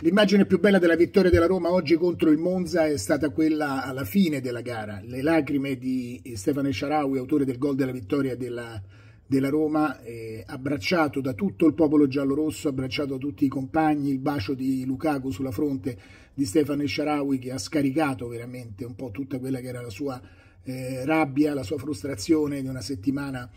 L'immagine più bella della vittoria della Roma oggi contro il Monza è stata quella alla fine della gara. Le lacrime di Stefano Sharawi, autore del gol della vittoria della, della Roma, eh, abbracciato da tutto il popolo giallorosso, abbracciato da tutti i compagni, il bacio di Lukaku sulla fronte di Stefano Sharawi che ha scaricato veramente un po' tutta quella che era la sua eh, rabbia, la sua frustrazione di una settimana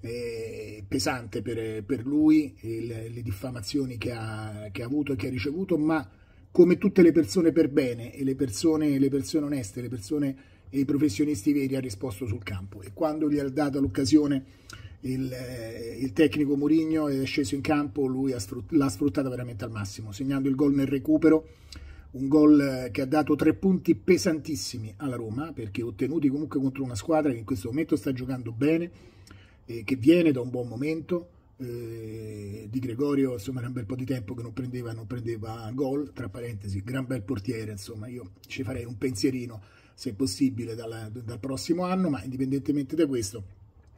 eh, pesante per, per lui, le, le, diffamazioni che ha, che ha, avuto e che ha ricevuto, ma come tutte le persone per bene e le persone, le persone oneste, le persone e i professionisti veri ha risposto sul campo e quando gli ha dato l'occasione il, eh, il, tecnico Murigno è sceso in campo, lui l'ha sfruttata veramente al massimo, segnando il gol nel recupero, un gol eh, che ha dato tre punti pesantissimi alla Roma, perché ottenuti comunque contro una squadra che in questo momento sta giocando bene, eh, che viene da un buon momento. Eh, di Gregorio insomma era un bel po' di tempo che non prendeva, non prendeva gol, tra parentesi, gran bel portiere, insomma io ci farei un pensierino se possibile dal, dal prossimo anno, ma indipendentemente da questo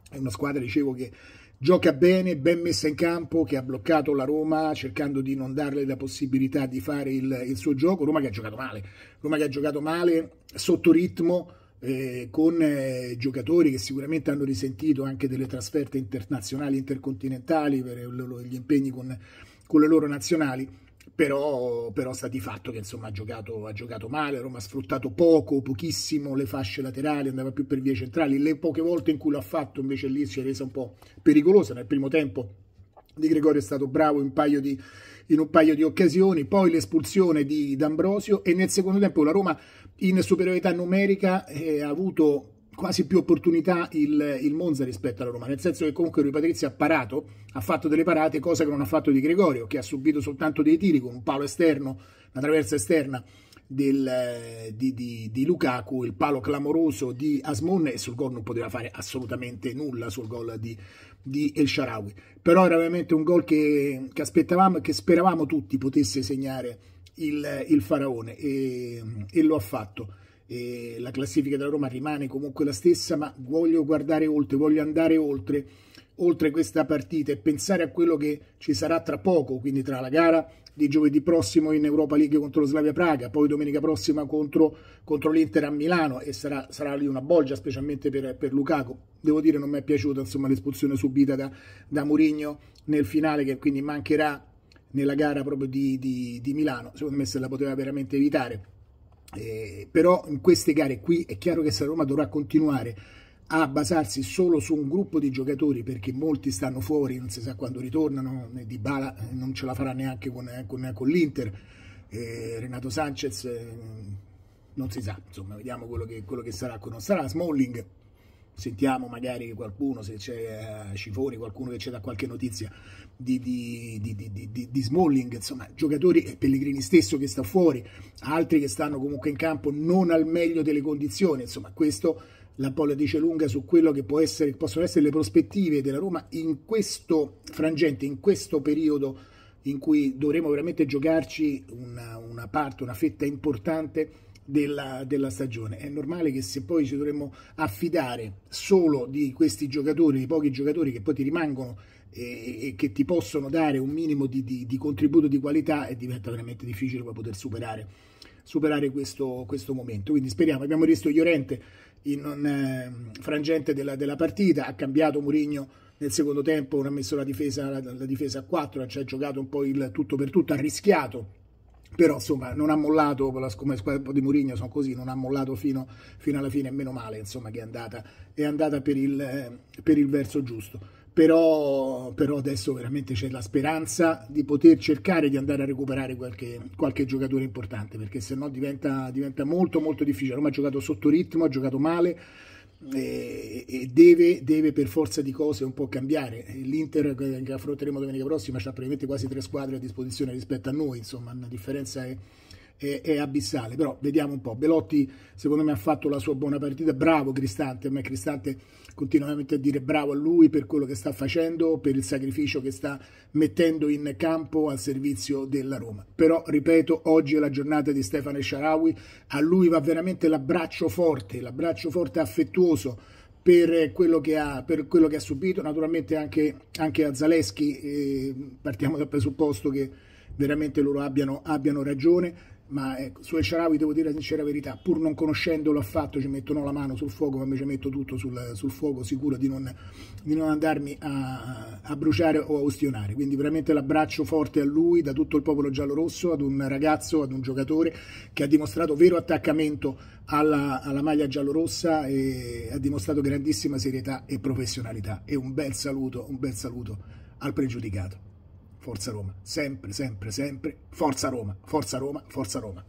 è una squadra, dicevo, che gioca bene, ben messa in campo, che ha bloccato la Roma cercando di non darle la possibilità di fare il, il suo gioco, Roma che ha giocato male, Roma che ha giocato male sotto ritmo, eh, con eh, giocatori che sicuramente hanno risentito anche delle trasferte internazionali, intercontinentali per loro, gli impegni con, con, le loro nazionali. Però, però, sta di fatto che insomma, ha, giocato, ha giocato male, Roma ha sfruttato poco, pochissimo le fasce laterali, andava più per vie centrali, le poche volte in cui l'ha fatto invece lì si è resa un po' pericolosa nel primo tempo. Di Gregorio è stato bravo in un paio di, in un paio di occasioni, poi l'espulsione di D'Ambrosio e nel secondo tempo la Roma in superiorità numerica eh, ha avuto quasi più opportunità il, il, Monza rispetto alla Roma, nel senso che comunque Rui Patrizia ha parato, ha fatto delle parate, cosa che non ha fatto di Gregorio, che ha subito soltanto dei tiri con un palo esterno, una traversa esterna del, eh, di, di, di, Lukaku, il palo clamoroso di Asmon e sul gol non poteva fare assolutamente nulla sul gol di, di El Sharawi. Però era veramente un gol che, che aspettavamo e che speravamo tutti potesse segnare il, il Faraone e, e, lo ha fatto. E la classifica della Roma rimane comunque la stessa, ma voglio guardare oltre, voglio andare oltre oltre questa partita e pensare a quello che ci sarà tra poco, quindi tra la gara di giovedì prossimo in Europa League contro lo Slavia Praga, poi domenica prossima contro, contro l'Inter a Milano e sarà, sarà, lì una bolgia specialmente per, per Lukaku. Devo dire non mi è piaciuta insomma, l'espulsione subita da, da Murigno nel finale che quindi mancherà nella gara proprio di, di, di Milano, secondo me se la poteva veramente evitare. Eh, però in queste gare qui è chiaro che se Roma dovrà continuare a basarsi solo su un gruppo di giocatori perché molti stanno fuori, non si sa quando ritornano, Di Bala eh, non ce la farà neanche con, eh, con, eh, con l'Inter, eh, Renato Sanchez eh, non si sa, insomma vediamo quello che, quello che sarà, quello non sarà, Smalling sentiamo magari qualcuno, se c'è uh, Cifoni, qualcuno che ci dà qualche notizia di, di, di, di, Smalling, insomma, giocatori e Pellegrini stesso che sta fuori, altri che stanno comunque in campo non al meglio delle condizioni, insomma, questo la polla dice lunga su quello che essere, possono essere le prospettive della Roma in questo frangente, in questo periodo in cui dovremo veramente giocarci una, una parte, una fetta importante della, della, stagione. È normale che se poi ci dovremmo affidare solo di questi giocatori, di pochi giocatori che poi ti rimangono e, e che ti possono dare un minimo di, di, di contributo di qualità, diventa veramente difficile poi poter superare superare questo, questo momento. Quindi speriamo, abbiamo visto Iorente in un eh, frangente della, della, partita, ha cambiato Murigno nel secondo tempo, non ha messo la difesa, la, la difesa a 4, ci ha giocato un po' il tutto per tutto, ha rischiato però insomma non ha mollato con la squadra di Mourinho sono così non ha mollato fino, fino alla fine meno male insomma che è andata, è andata per, il, eh, per il verso giusto però, però, adesso veramente c'è la speranza di poter cercare di andare a recuperare qualche, qualche giocatore importante perché se no diventa, diventa, molto molto difficile. Roma ha giocato sotto ritmo, ha giocato male e, e deve, deve, per forza di cose un po' cambiare. L'Inter che affronteremo domenica prossima ha probabilmente quasi tre squadre a disposizione rispetto a noi, insomma la differenza è è, è, abissale, però vediamo un po'. Belotti secondo me ha fatto la sua buona partita, bravo Cristante, a me Cristante continuamente a dire bravo a lui per quello che sta facendo, per il sacrificio che sta mettendo in campo al servizio della Roma. Però, ripeto, oggi è la giornata di Stefano Sharawi, a lui va veramente l'abbraccio forte, l'abbraccio forte affettuoso per quello che ha, quello che ha subito, naturalmente anche, anche a Zaleschi, eh, partiamo dal presupposto che veramente loro abbiano, abbiano ragione ma ecco, su El Sharawi devo dire la sincera verità, pur non conoscendolo affatto ci mettono la mano sul fuoco, ma invece metto tutto sul, sul fuoco sicuro di non, di non andarmi a, a, bruciare o a ustionare. Quindi veramente l'abbraccio forte a lui, da tutto il popolo giallorosso, ad un ragazzo, ad un giocatore che ha dimostrato vero attaccamento alla, alla maglia giallorossa e ha dimostrato grandissima serietà e professionalità. E un bel saluto, un bel saluto al pregiudicato. Forza Roma, sempre, sempre, sempre, Forza Roma, Forza Roma, Forza Roma.